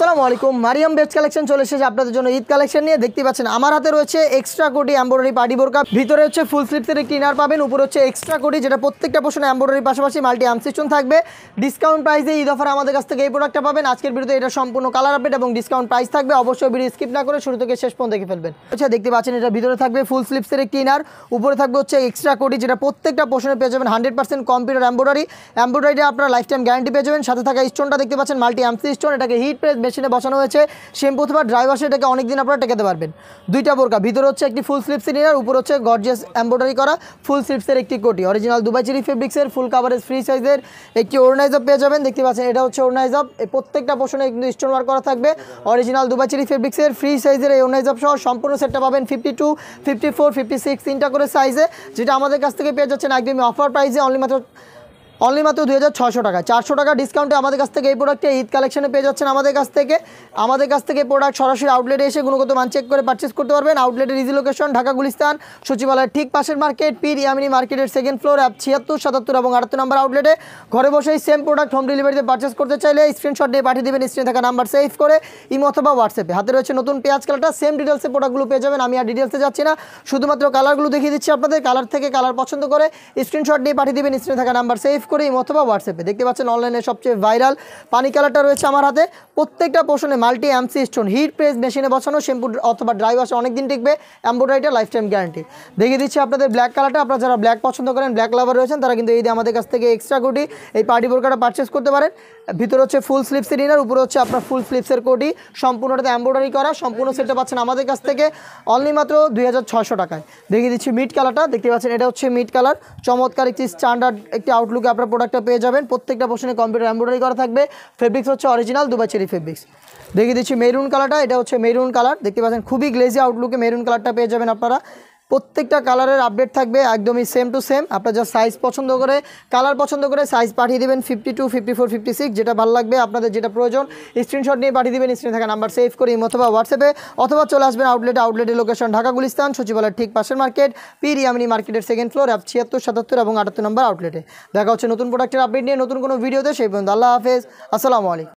আসসালামু আলাইকুম Mariam best collection চলে এসেছে আপনাদের জন্য ঈদ কালেকশন নিয়ে দেখতে পাচ্ছেন আমার হাতে রয়েছে এক্সট্রা কোটি এম্ব্রয়ডারি পার্টি বোরকা ভিতরে হচ্ছে ফুল স্লিপসের একটি ইনার পাবেন উপরে হচ্ছে এক্সট্রা কোটি যেটা প্রত্যেকটা পোষণে এম্ব্রয়ডারির পাশাপাশি মাল্টি আমসিস্টন থাকবে ডিসকাউন্ট প্রাইসে ঈদ অফার আমাদের কাছ থেকে এই প্রোডাক্টটা পাবেন আজকের ভিডিওতে এটা সম্পূর্ণ কালার আপডেট এবং ডিসকাউন্ট প্রাইস থাকবে অবশ্যই ভিডিও স্কিপ না করে শুরু থেকে শেষ পর্যন্ত দেখে ফেলবেন আচ্ছা দেখতে পাচ্ছেন এটা ভিতরে থাকবে ফুল স্লিপসের একটি ইনার উপরে থাকবে হচ্ছে এক্সট্রা কোটি যেটা প্রত্যেকটা পোশনে পেয়ে যাবেন হান্ড্রেড পার্সেন্ট কম্পিউটার এম্ব্রয়ডারি এম্ব্রয়ডারিটা আপনার লাইফ টাইম গ্যারান্টি পেয়ে যাবেন সাথে থাকা স্টোনটা দেখতে পাচ্ছেন মাল্টি আমসি স্টোন এটাকে হিট প্রেস মেশিনে বসানো হয়েছে সেম প্রথমবার ড্রাইভার সেটাকে অনেক দিন আপনারা টেকাতে পারবেন দুইটা বোরকা ভিতরে হচ্ছে একটি ফুল স্লিপসের ইনার উপর হচ্ছে গর্জিয়াস এম্ব্রয়ডারি করা ফুল স্লিপসের একটি কোটি অরিজিনাল দুবাই চিরি ফেব্রিক্সের ফুল কাভারেজ ফ্রি সাইজের একটি ওরনাইজআপ পেয়ে যাবেন দেখতে পাচ্ছেন এটা হচ্ছে এই প্রত্যেকটা পোশনে কিন্তু স্টোন ওয়ার্ক করা থাকবে অরিজিনাল দুবাই চিরি ফেব্রিক্সের ফ্রি সাইজের এই ওরনাইজআপ সহ সম্পূর্ণ সেটটা পাবেন fifty two fifty four fifty six তিনটা করে সাইজে যেটা আমাদের কাছ থেকে পেয়ে যাচ্ছেন একদমই অফার প্রাইসে অনলি মাত্র অনলি মাত্র দুই হাজার ছশো টাকা চারশো টাকা ডিসকাউন্টে আমাদের কাছ থেকে এই প্রোডাক্টটা ঈদ কালেকশনে পেয়ে যাচ্ছেন আমাদের কাছ থেকে আমাদের কাছ থেকে প্রোডাক্ট সরাসরি আউটলেটে এসে গুণগত মান চেক করে পারচেস করতে পারবেন আউটলেটের ইজি লোকেশন ঢাকা গুলিস্তান সচিবালয়ের ঠিক পাশের মার্কেট পীর ইয়ামিনি মার্কেটের সেকেন্ড ফ্লোর অ্যাপ ছিয়াত্তর সাতাত্তর এবং আটাত্তর নাম্বার আউটলেটে ঘরে বসেই সেম প্রোডাক্ট হোম ডেলিভারিতে পারচেস করতে চাইলে স্ক্রিনশট দিয়ে পাঠিয়ে দেবেন স্ক্রিনে থাকা নাম্বার সেভ করে ইমো অথবা হোয়াটসঅ্যাপে হাতে রয়েছে নতুন পেঁয়াজ কালারটা সেম ডিটেলসে প্রোডাক্টগুলো পেয়ে যাবেন আমি আর ডিটেলসে যাচ্ছি না শুধুমাত্র কালারগুলো দেখিয়ে দিচ্ছি আপনাদের কালার থেকে কালার পছন্দ করে স্ক্রিনশট দিয়ে পাঠিয়ে দেবেন স্ক্রিনে থাকা নাম্বার সেভ করে এই অথবা হোয়াটসঅ্যাপে দেখতে পাচ্ছেন অনলাইনে সবচেয়ে ভাইরাল পানি কালারটা রয়েছে আমার হাতে প্রত্যেকটা পোষণে মাল্টি অ্যামসি স্টোন হিট প্রেস মেশিনে বসানো শ্যাম্পু অথবা ড্রাই ওয়াশে অনেক দিন টিকবে অ্যাম্বোডারিটা লাইফ টাইম গ্যারান্টি দেখিয়ে দিচ্ছি আপনাদের ব্ল্যাক কালারটা আপনারা যারা ব্ল্যাক পছন্দ করেন ব্ল্যাক লাভার রয়েছেন তারা কিন্তু এই দিয়ে আমাদের কাছ থেকে এক্সট্রা কোটি এই পার্টি বোরকাটা পারচেস করতে পারেন ভিতরে হচ্ছে ফুল স্লিপসের ইনার উপরে হচ্ছে আপনার ফুল স্লিপসের কোটি সম্পূর্ণটাতে অ্যাম্বোডারি করা সম্পূর্ণ সেটটা পাচ্ছেন আমাদের কাছ থেকে অনলি মাত্র দুই টাকায় দেখিয়ে দিচ্ছি মিড কালারটা দেখতে পাচ্ছেন এটা হচ্ছে মিড কালার চমৎকার একটি স্ট্যান্ডার্ড একটি আউটলুকে আপনার প্রোডাক্টটা পেয়ে যাবেন প্রত্যেকটা পোর্শনে কম্পিউটার এম্ব্রয়ডারি করা থাকবে ফেব্রিক্স হচ্ছে অরিজিনাল দুবাই চেরি ফেব্রিক্স দেখিয়ে দিচ্ছি মেরুন কালারটা এটা হচ্ছে মেরুন কালার দেখতে পাচ্ছেন খুবই গ্লেজি আউটলুকে মেরুন কালারটা পেয়ে যাবেন আপনারা প্রত্যেকটা কালারের আপডেট থাকবে একদমই সেম টু সেম আপনার যা সাইজ পছন্দ করে কালার পছন্দ করে সাইজ পাঠিয়ে দেবেন fifty two fifty four fifty six যেটা ভালো লাগবে আপনাদের যেটা প্রয়োজন স্ক্রিনশট নিয়ে পাঠিয়ে দেবেন স্ক্রিনে থাকা নাম্বার সেভ করি অথবা হোয়াটসঅ্যাপে অথবা চলে আসবেন আউটলেট আউটলেটের লোকেশন ঢাকা গুলিস্তান সচিবালয়ের ঠিক পাশের মার্কেট পিরিয়ামিনি মার্কেটের সেকেন্ড ফ্লোর অ্যাপ ছিয়াত্তর সাতাত্তর এবং আটাত্তর নম্বর আউটলেটে দেখা হচ্ছে নতুন প্রোডাক্টের আপডেট নিয়ে নতুন কোনো ভিডিওতে সেই পর্যন্ত আল্লাহ হাফেজ আসসালামু আলাইকুম